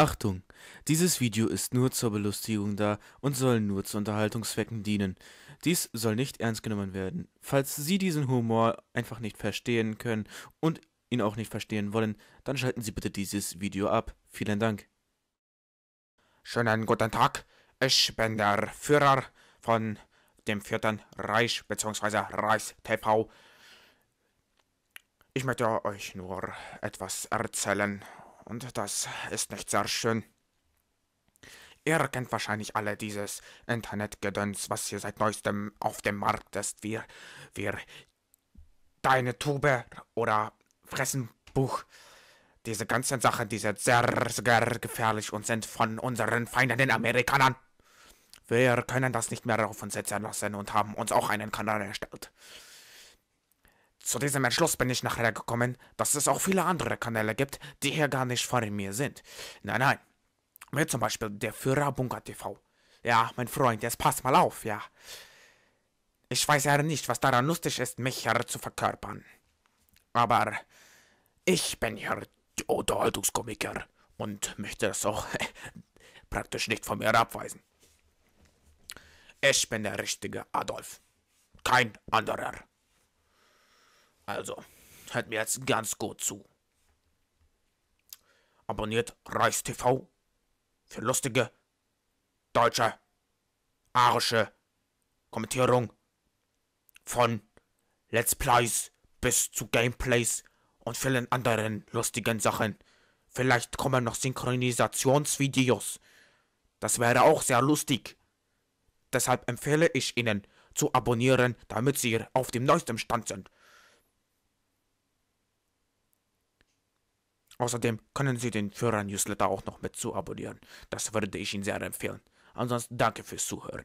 Achtung! Dieses Video ist nur zur Belustigung da und soll nur zu Unterhaltungszwecken dienen. Dies soll nicht ernst genommen werden. Falls Sie diesen Humor einfach nicht verstehen können und ihn auch nicht verstehen wollen, dann schalten Sie bitte dieses Video ab. Vielen Dank. Schönen guten Tag. Ich bin der Führer von dem Vierten Reich bzw. Reichstv. Ich möchte euch nur etwas erzählen und das ist nicht sehr schön. Ihr kennt wahrscheinlich alle dieses Internetgedöns, was hier seit neuestem auf dem Markt ist. Wir, wir, deine Tube oder Fressenbuch. Diese ganzen Sachen, die sind sehr, sehr gefährlich und sind von unseren Feinden, den Amerikanern. Wir können das nicht mehr auf uns setzen lassen und haben uns auch einen Kanal erstellt. Zu diesem Entschluss bin ich nachher gekommen, dass es auch viele andere Kanäle gibt, die hier gar nicht vor mir sind. Nein, nein. Wie zum Beispiel der Führer Bunker TV. Ja, mein Freund, jetzt pass mal auf, ja. Ich weiß ja nicht, was daran lustig ist, mich hier zu verkörpern. Aber ich bin hier Unterhaltungskomiker und möchte das auch praktisch nicht von mir abweisen. Ich bin der richtige Adolf. Kein anderer. Also, hört mir jetzt ganz gut zu. Abonniert ReichsTV für lustige deutsche arische Kommentierung von Let's Plays bis zu Gameplays und vielen anderen lustigen Sachen. Vielleicht kommen noch Synchronisationsvideos. Das wäre auch sehr lustig. Deshalb empfehle ich Ihnen zu abonnieren, damit Sie auf dem neuesten Stand sind. Außerdem können Sie den Führer-Newsletter auch noch mit zu abonnieren. Das würde ich Ihnen sehr empfehlen. Ansonsten danke fürs Zuhören.